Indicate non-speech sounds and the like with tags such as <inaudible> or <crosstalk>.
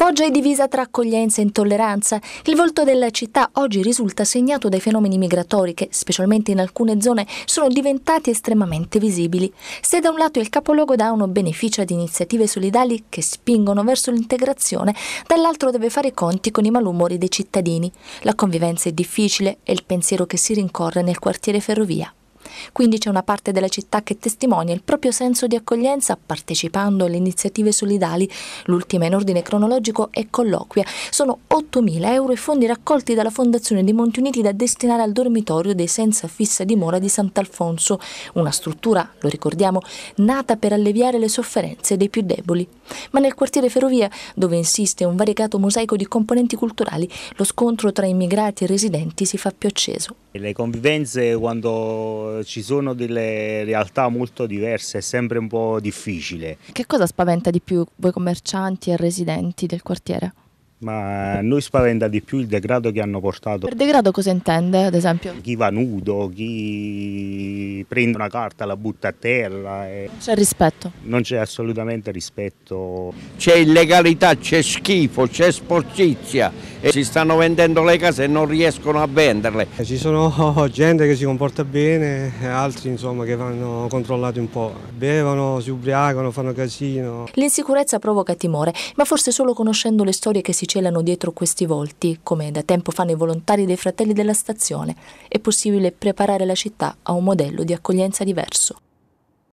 Foggia è divisa tra accoglienza e intolleranza. Il volto della città oggi risulta segnato dai fenomeni migratori che, specialmente in alcune zone, sono diventati estremamente visibili. Se da un lato il capoluogo Dauno beneficia di iniziative solidali che spingono verso l'integrazione, dall'altro deve fare i conti con i malumori dei cittadini. La convivenza è difficile e il pensiero che si rincorre nel quartiere ferrovia. Quindi c'è una parte della città che testimonia il proprio senso di accoglienza partecipando alle iniziative solidali. L'ultima in ordine cronologico è Colloquia. Sono 8.000 euro i fondi raccolti dalla Fondazione dei Monti Uniti da destinare al dormitorio dei senza fissa dimora di Sant'Alfonso, una struttura, lo ricordiamo, nata per alleviare le sofferenze dei più deboli. Ma nel quartiere Ferrovia, dove insiste un variegato mosaico di componenti culturali, lo scontro tra immigrati e residenti si fa più acceso. Le convivenze quando ci sono delle realtà molto diverse è sempre un po' difficile. Che cosa spaventa di più voi commercianti e residenti del quartiere? ma noi spaventa di più il degrado che hanno portato. Per degrado cosa intende, ad esempio? Chi va nudo, chi prende una carta, la butta a terra. E... Non c'è rispetto? Non c'è assolutamente rispetto. C'è illegalità, c'è schifo, c'è sporcizia. E si stanno vendendo le case e non riescono a venderle. Eh, ci sono <laughs> gente che si comporta bene, e altri insomma che vanno controllati un po'. Bevono, si ubriacano, fanno casino. L'insicurezza provoca timore, ma forse solo conoscendo le storie che si celano dietro questi volti, come da tempo fanno i volontari dei fratelli della stazione, è possibile preparare la città a un modello di accoglienza diverso.